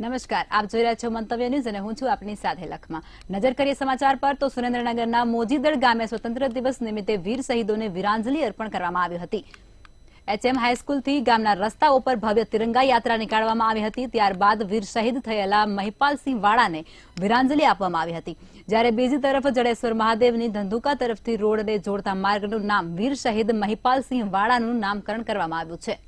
નમસ્કાર આપ જોઈ રહ્યા છો મંતવ્ય ન્યૂઝ અને હું છું આપની સાથે લખમાં નજર કરીએ સમાચાર પર તો સુરેન્દ્રનગરના મોજીદળ ગામે સ્વતંત્ર દિવસ નિમિત્તે વીર શહીદોને વીરાંજલિ અર્પણ કરવામાં આવી હતી એચએમ હાઈસ્કૂલથી ગામના રસ્તાઓ પર ભવ્ય તિરંગા યાત્રા નીકાળવામાં આવી હતી ત્યારબાદ વીર શહીદ થયેલા મહિપાલસિંહ વાળાને વીરાંજલિ આપવામાં આવી હતી જ્યારે બીજી તરફ જડેશ્વર મહાદેવની ધંધુકા તરફથી રોડને જોડતા માર્ગનું નામ વીર શહીદ મહિપાલસિંહ વાળાનું નામકરણ કરવામાં આવ્યું છે